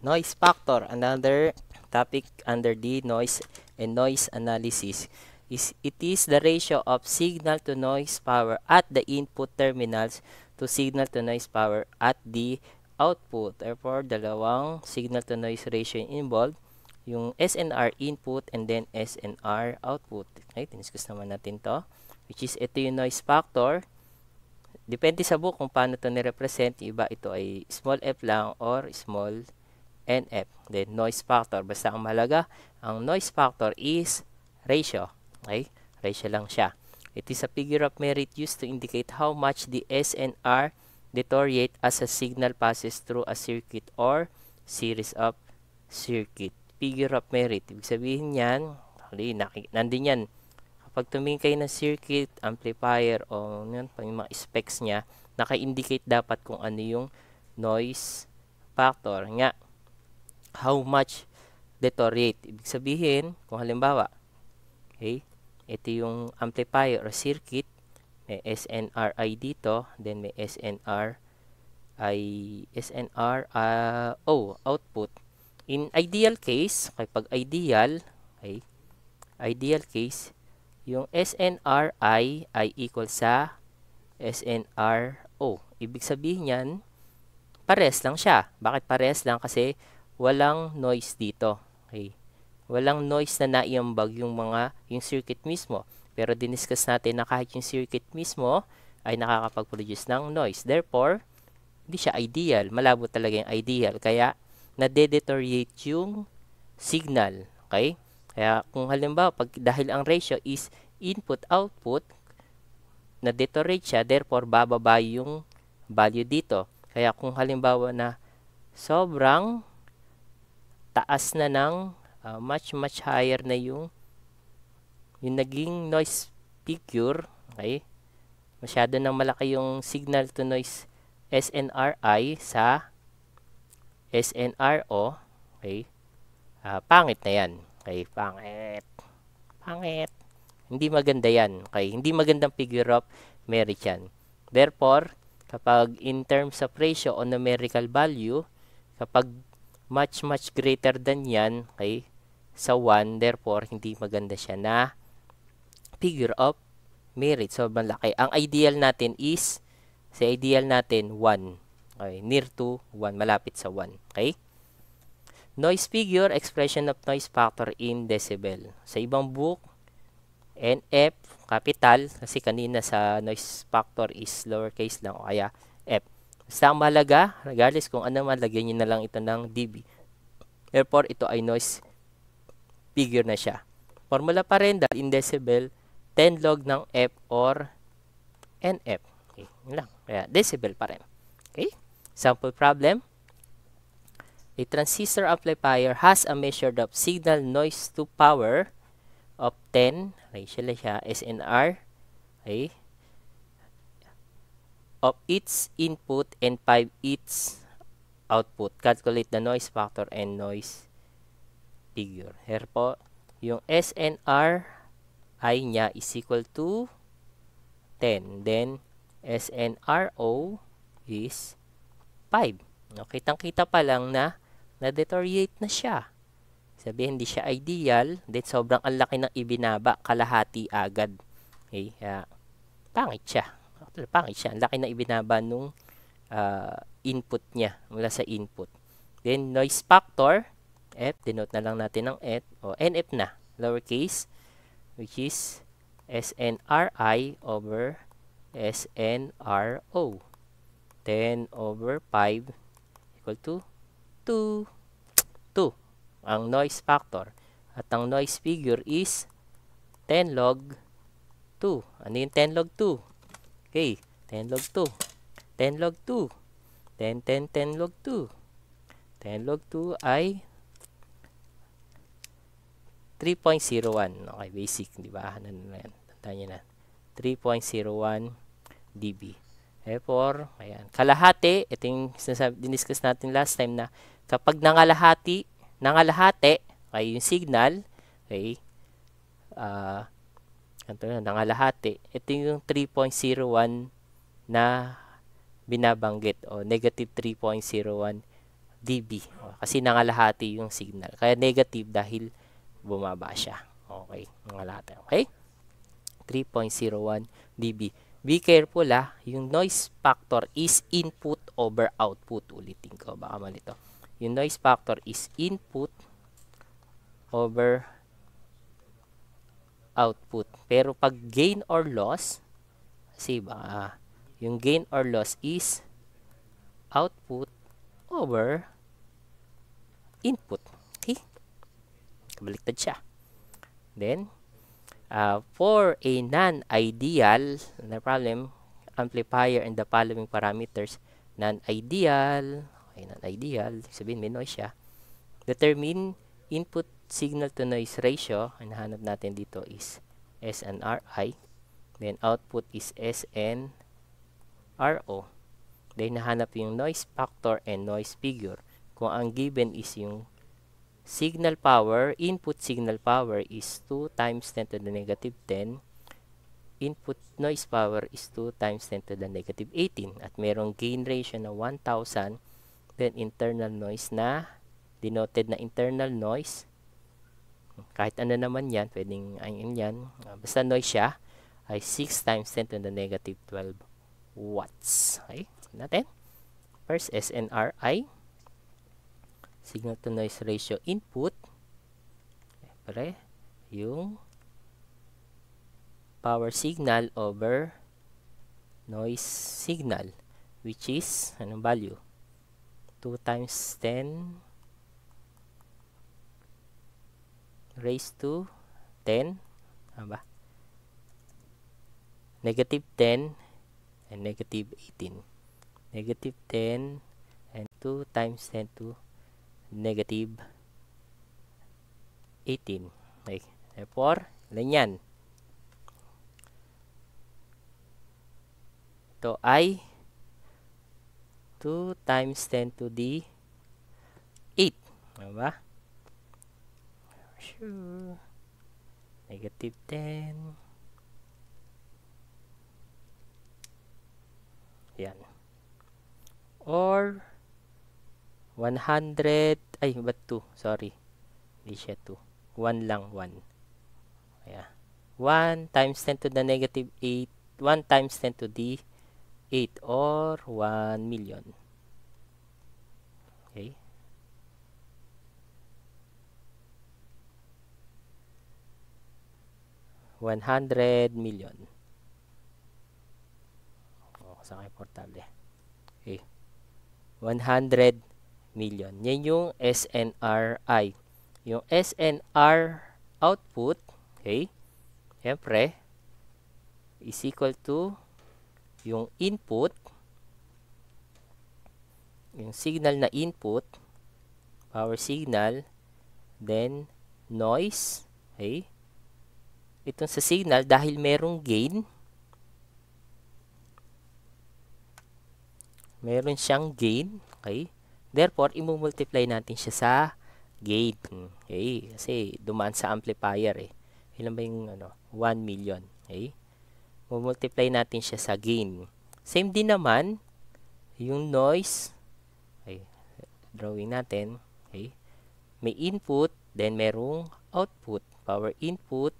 Noise factor, another topic under the noise and noise analysis is it is the ratio of signal to noise power at the input terminals to signal to noise power at the output. Therefore, dalawang signal to noise ratio involved, yung SNR input and then SNR output. Okay, tiniskus naman natin to. Which is, ito yung noise factor. Depende sa book kung paano to ni-represent Iba ito ay small f lang or small NF. Then, noise factor. Basta ang mahalaga, ang noise factor is ratio. Okay? Ratio lang siya. It is a figure of merit used to indicate how much the SNR deteriorate as a signal passes through a circuit or series of circuit. Figure of merit. Ibig sabihin yan, nandun yan. Kapag tumingin kayo ng circuit, amplifier, o yun, pang mga specs niya, naka-indicate dapat kung ano yung noise factor. Nga, how much deteriorate. Ibig sabihin, kung halimbawa, okay, ito yung amplifier or circuit, may SNRI dito, then may SNR ay SNR uh, O oh, output. In ideal case, okay, pag ideal, okay, ideal case, yung SNRI ay equal sa SNRO. Ibig sabihin niyan, pares lang siya. Bakit pares lang? Kasi walang noise dito. Okay. Walang noise na naiambag yung mga yung circuit mismo. Pero diniscuss natin na kahit yung circuit mismo ay nakakapag-produce ng noise. Therefore, hindi siya ideal. Malabo talaga yung ideal. Kaya, na deteriorate yung signal. Okay? Kaya, kung halimbawa, pag, dahil ang ratio is input-output, na-deteriorate siya, therefore, bababa yung value dito. Kaya, kung halimbawa na sobrang taas na ng uh, much much higher na yung yung naging noise figure okay masyado nang malaki yung signal to noise SNRI sa SNRO okay uh, pangit na yan okay pangit pangit hindi maganda yan okay hindi magandang figure of merit yan therefore kapag in terms of ratio o numerical value kapag much much greater than yan, okay? Sa 1, therefore, hindi maganda siya na figure of merit. So, malaki. Ang ideal natin is, sa ideal natin, 1. Okay, near to 1, malapit sa 1. Okay? Noise figure, expression of noise factor in decibel. Sa ibang book, NF, capital, kasi kanina sa noise factor is lowercase lang, o kaya F. Basta ang regardless kung ano man, lagyan nyo na lang ito ng dB. Therefore, ito ay noise figure na siya. Formula pa rin dahil in decibel, 10 log ng F or NF. Okay, yun lang. Kaya decibel pa rin. Okay? Sample problem. A transistor amplifier has a measured of signal noise to power of 10, ratio siya, SNR, okay, of its input and 5 its output. Calculate the noise factor and noise figure. Here po, yung SNR I niya is equal to 10. Then, SNRO is 5. No, kitang-kita pa lang na na-deteriorate na siya. Sabihin, hindi siya ideal. Then, sobrang ang laki ng ibinaba. Kalahati agad. Okay, yeah. pangit siya factor package siya. Ang laki na ibinaba nung uh, input niya mula sa input. Then, noise factor, F, denote na lang natin ng F, o NF na, lowercase, which is SNRI over SNRO. 10 over 5 equal to 2. 2 ang noise factor. At ang noise figure is 10 log 2. Ano yung 10 log 2? Okay, 10 log 2. 10 log 2. 10, 10, 10 log 2. 10 log 2 ay 3.01. Okay, basic, di ba? Ano na yan? Tandaan nyo na. 3.01 dB. Therefore, ayan, kalahati, ito yung diniscuss natin last time na kapag nangalahati, nangalahati, okay, yung signal, okay, uh, ito na, nangalahati. Ito yung 3.01 na binabanggit o negative 3.01 dB. O, kasi nangalahati yung signal. Kaya negative dahil bumaba siya. Okay, nangalahati. Okay? 3.01 dB. Be careful ah, yung noise factor is input over output. Ulitin ko, baka malito. Yung noise factor is input over output output. Pero pag gain or loss, si ba, ah, yung gain or loss is output over input. Okay? Kabaliktad siya. Then, uh, for a non-ideal na problem, amplifier and the following parameters, non-ideal, okay, non-ideal, sabihin may noise siya, determine input signal to noise ratio, ang hanap natin dito is SNRI. Then output is SNRO. Then nahanap yung noise factor and noise figure. Kung ang given is yung signal power, input signal power is 2 times 10 to the negative 10. Input noise power is 2 times 10 to the negative 18. At merong gain ratio na 1,000. Then internal noise na, denoted na internal noise kahit ano naman yan, pwedeng ayun yan. Uh, basta noise siya ay 6 times 10 to the negative 12 watts. Okay, natin. First, SNRI. Signal to noise ratio input. Pare, yung power signal over noise signal which is anong value 2 times 10 raised to 10. Tama ba? Negative 10 and negative 18. Negative 10 and 2 times 10 to negative 18. Okay. Therefore, ilan yan? Ito ay 2 times 10 to the 8. Tama ba? Shoo. Negative 10. Yan. Or 100, ay, ba't 2? Sorry. Hindi siya 2. 1 lang, 1. Ayan. 1 times 10 to the negative 8, 1 times 10 to the 8 or 1 million. Okay. 100 million. O, oh, sa kay portable. Okay. 100 million. Yan yung SNRI. Yung SNR output, okay, Syempre is equal to yung input, yung signal na input, power signal, then noise, okay, itong sa signal dahil merong gain. Meron siyang gain. Okay? Therefore, imumultiply natin siya sa gain. Okay? Kasi dumaan sa amplifier eh. Ilan ba yung ano? 1 million. Okay? Mumultiply natin siya sa gain. Same din naman, yung noise, okay, drawing natin, okay, may input, then merong output, power input,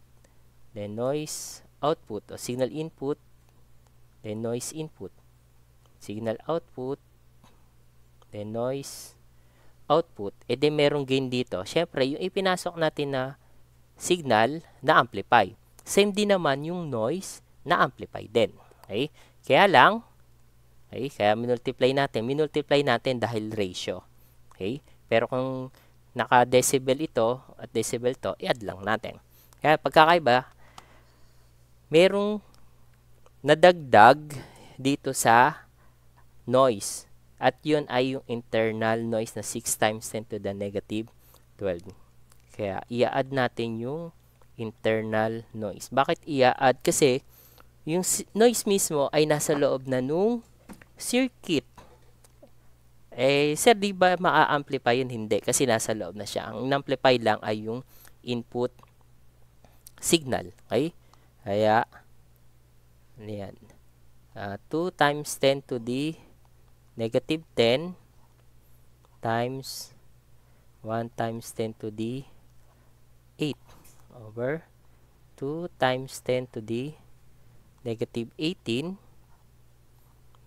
then noise output o signal input, then noise input, signal output, then noise output, e di merong gain dito. Siyempre, yung ipinasok natin na signal na amplify. Same din naman yung noise na amplify din. Okay? Kaya lang, okay, kaya minultiply natin, minultiply natin dahil ratio. Okay? Pero kung naka-decibel ito at decibel to, i-add lang natin. Kaya pagkakaiba, merong nadagdag dito sa noise. At yun ay yung internal noise na 6 times 10 to the negative 12. Kaya ia add natin yung internal noise. Bakit ia add Kasi yung noise mismo ay nasa loob na nung circuit. Eh, sir, di ba maa-amplify yun? Hindi, kasi nasa loob na siya. Ang amplify lang ay yung input signal. Okay? Kaya, yan. Uh, ah, 2 times 10 to the negative 10 times 1 times 10 to the 8 over 2 times 10 to the negative 18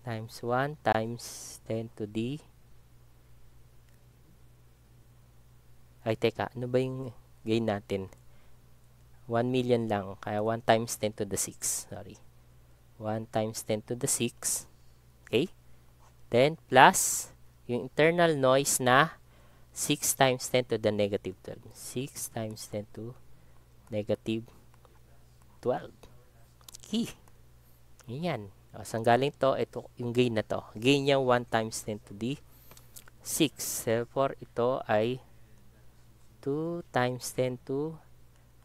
times 1 times 10 to the ay teka ano ba yung gain natin 1 million lang. Kaya 1 times 10 to the 6. Sorry. 1 times 10 to the 6. Okay? Then, plus yung internal noise na 6 times 10 to the negative 12. 6 times 10 to negative 12. Key. Yun yan. saan galing to? Ito, yung gain na to. Gain niya 1 times 10 to the 6. Therefore, ito ay 2 times 10 to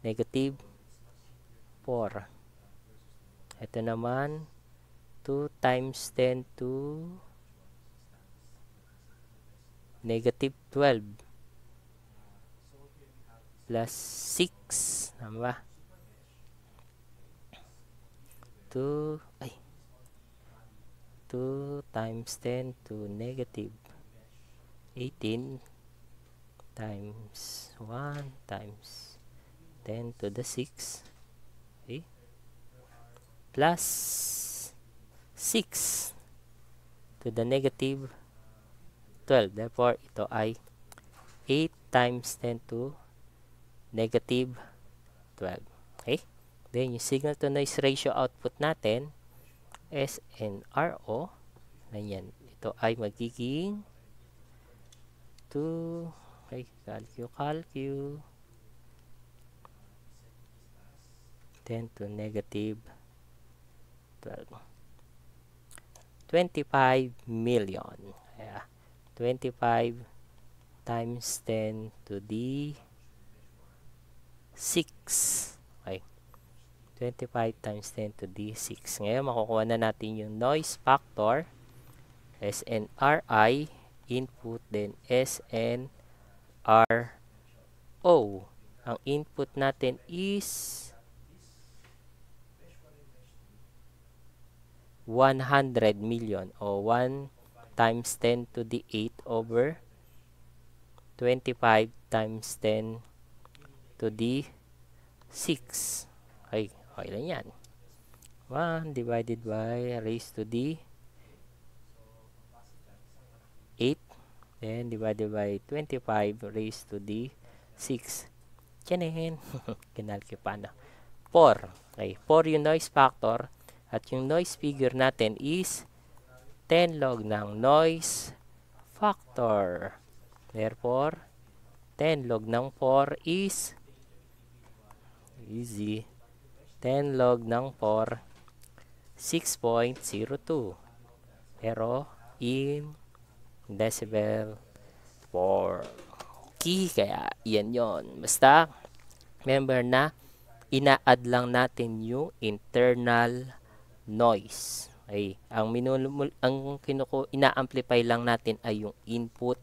negative 4. Ito naman, 2 times 10 to negative 12 plus 6. Tama ba? 2, ay, 2 times 10 to negative 18 times 1 times 10 to the 6 okay plus 6 to the negative 12 therefore ito ay 8 times 10 to negative 12 okay then yung signal to noise ratio output natin SNRO ayan ito ay magiging 2 okay calcu calcu 10 to negative 12. 25 million. Yeah. 25 times 10 to the 6. Okay. 25 times 10 to the 6. Ngayon, makukuha na natin yung noise factor. SNRI input then SNRO. Ang input natin is 100 million o 1 times 10 to the 8 over 25 times 10 to the 6. Okay, okay lang yan. 1 divided by raised to the 8 then divided by 25 raised to the 6. Kinahin. pa na. 4. Okay, 4 yung noise factor. At yung noise figure natin is 10 log ng noise factor. Therefore, 10 log ng 4 is easy. 10 log ng 4 6.02 pero in decibel 4 key kaya yan yon basta remember na ina-add lang natin yung internal noise. Okay. ang minumul ang kinuko ina-amplify lang natin ay yung input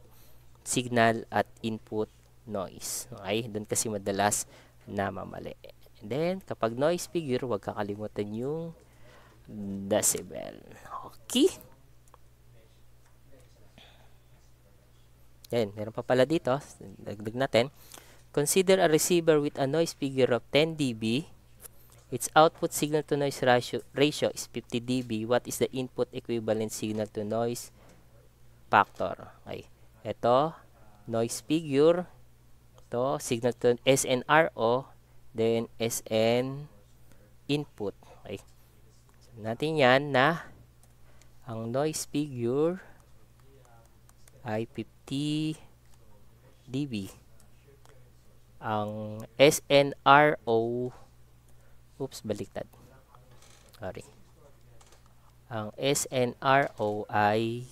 signal at input noise. Okay? Doon kasi madalas namamali. And then, kapag noise figure, huwag kakalimutan yung decibel. Okay? Yan, meron pa pala dito. Dagdag natin. Consider a receiver with a noise figure of 10 dB Its output signal to noise ratio, ratio is 50 dB. What is the input equivalent signal to noise factor? Okay. Ito, noise figure. Ito, signal to SNRO. Then, SN input. Okay. natin yan na ang noise figure ay 50 dB. Ang SNRO Oops, baliktad. Sorry. Ang SNRO ay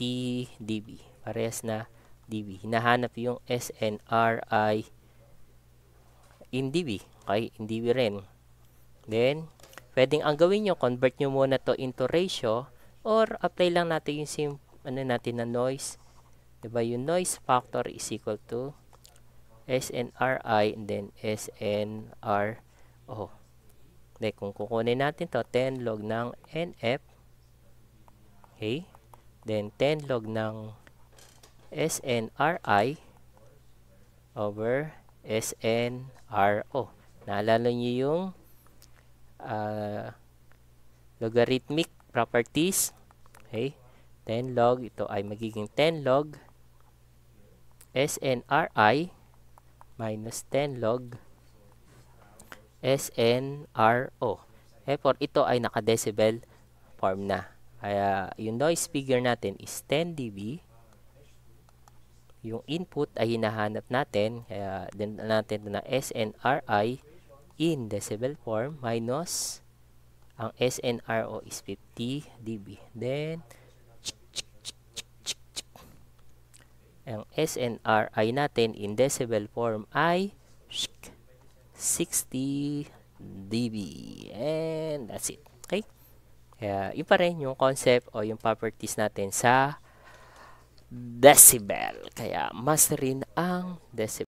TDB. Parehas na DB. Hinahanap yung SNRI in DB. Okay, in DB rin. Then, pwedeng ang gawin nyo, convert nyo muna to into ratio or apply lang natin yung sim, ano natin na noise. Diba? Yung noise factor is equal to SNRI and then SNR Oh. Okay, kung kukunin natin to 10 log ng NF. Okay. Then 10 log ng SNRI over SNRO. Naalala nyo yung uh, logarithmic properties. Okay. 10 log. Ito ay magiging 10 log SNRI minus 10 log SNRO. Therefore, eh, ito ay naka-decibel form na. Kaya, yung noise figure natin is 10 dB. Yung input ay hinahanap natin. Kaya, din natin na SNRI in decibel form minus ang SNRO is 50 dB. Then, ang SNRI natin in decibel form ay shk, 60 dB. And that's it. Okay? Kaya, yun pa rin yung concept o yung properties natin sa decibel. Kaya, mas rin ang decibel.